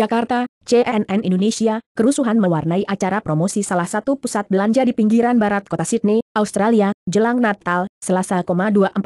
Jakarta, CNN Indonesia, kerusuhan mewarnai acara promosi salah satu pusat belanja di pinggiran barat kota Sydney, Australia, jelang Natal, Selasa, 24.12.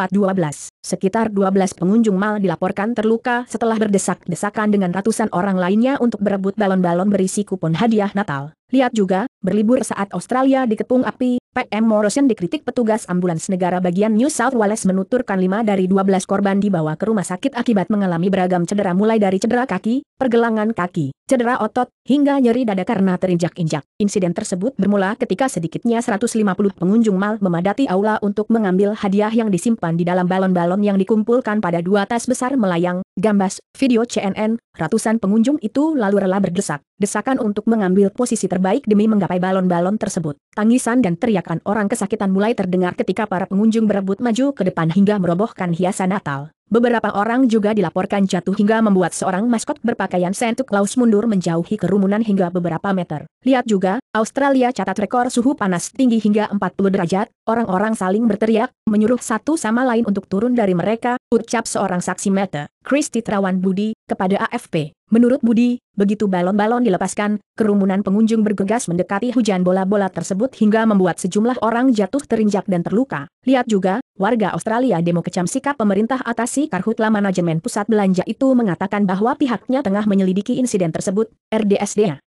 Sekitar 12 pengunjung mal dilaporkan terluka setelah berdesak-desakan dengan ratusan orang lainnya untuk berebut balon-balon berisi kupon hadiah Natal. Lihat juga, berlibur saat Australia dikepung api, PM Morrison dikritik petugas ambulans negara bagian New South Wales menuturkan 5 dari 12 korban dibawa ke rumah sakit akibat mengalami beragam cedera mulai dari cedera kaki, pergelangan kaki, cedera otot, hingga nyeri dada karena terinjak-injak. Insiden tersebut bermula ketika sedikitnya 150 pengunjung mal memadati aula untuk mengambil hadiah yang disimpan di dalam balon-balon yang dikumpulkan pada dua tas besar melayang, gambas, video CNN, ratusan pengunjung itu lalu rela berdesak, desakan untuk mengambil posisi terbaik demi menggapai balon-balon tersebut. Tangisan dan teriakan orang kesakitan mulai terdengar ketika para pengunjung berebut maju ke depan hingga merobohkan hiasan Natal. Beberapa orang juga dilaporkan jatuh hingga membuat seorang maskot berpakaian Santa Claus mundur menjauhi kerumunan hingga beberapa meter. Lihat juga, Australia catat rekor suhu panas tinggi hingga 40 derajat, orang-orang saling berteriak, menyuruh satu sama lain untuk turun dari mereka, ucap seorang saksi mata, Kristi Trawan Budi, kepada AFP. Menurut Budi, begitu balon-balon dilepaskan, kerumunan pengunjung bergegas mendekati hujan bola-bola tersebut hingga membuat sejumlah orang jatuh terinjak dan terluka. Lihat juga, warga Australia demo kecam sikap pemerintah atasi karhutla manajemen pusat belanja itu mengatakan bahwa pihaknya tengah menyelidiki insiden tersebut, RDSDA.